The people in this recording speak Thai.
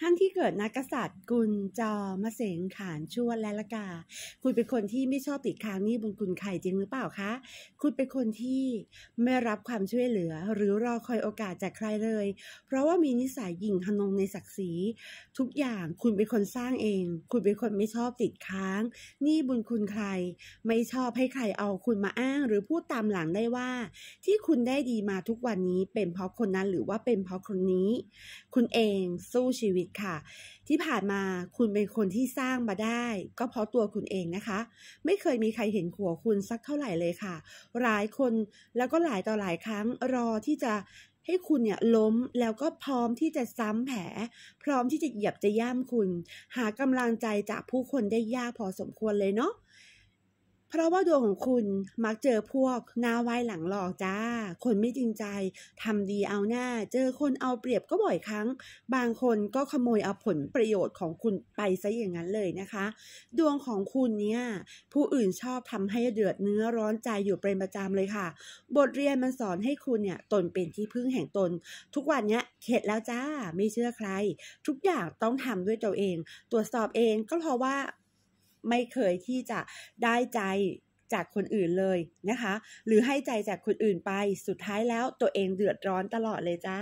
ท่านที่เกิดนักษัตริย์กุลจอมเสงขานชวนและละกา คุณเป็นคนที่ไม่ชอบติดค้าง นี้บนกุลไข่จริงหรือเปล่าคะ คุณเป็นคนที่ไม่รับความช่วยเหลือ หรือรอคอยโอกาสจากใครเลย เพราะว่ามีนิสัยหยิ่งทนงในศักดิ์ศรีทุกอย่างคุณเป็นคนสร้างเอง คุณเป็นคนไม่ชอบติดค้างนี่บุญคุณใคร ไม่ชอบให้ใครเอาคุณมาอ้าง หรือพูดตามหลังได้ว่า ที่คุณได้ดีมาทุกวันนี้เป็นเพราะคนนั้น หรือว่าเป็นเพราะคนนี้ คุณเองสู้ชีวิตตค่ะ ที่ผ่านมาคุณเป็นคนที่สร้างมาได้ ก็เพราะตัวคุณเองนะคะ ไม่เคยมีใครเห็นหัวคุณสักเท่าไหร่เลยค่ะหลายคนแล้วก็หลายต่อหลายครั้ง รอที่จะให้คุณเนี่ยล้มแล้วก็พร้อมที่จะซ้ำแผลพร้อมที่จะเหยียบจะย่ำคุณ หากำลังใจจากผู้คนได้ยากพอสมควรเลยเนาะเพราะว่าดวงของคุณมักเจอพวกหน้าไว้หลังหลอกจ้า คนไม่จริงใจ ทำดีเอาหน้า เจอคนเอาเปรียบก็บ่อยครั้ง บางคนก็ขโมยเอาผลประโยชน์ของคุณไปซะอย่างนั้นเลยนะคะ ดวงของคุณเนี่ยผู้อื่นชอบทำให้เดือดเนื้อร้อนใจอยู่เป็นประจำเลยค่ะ บทเรียนมันสอนให้คุณเนี่ยตนเป็นที่พึ่งแห่งตน ทุกวันเนี้ยเข็ดแล้วจ้าไม่เชื่อใคร ทุกอย่างต้องทำด้วยตัวเอง ตรวจสอบเองก็เพราะว่าไม่เคยที่จะได้ใจจากคนอื่นเลยนะคะ หรือให้ใจจากคนอื่นไป สุดท้ายแล้วตัวเองเดือดร้อนตลอดเลยจ้า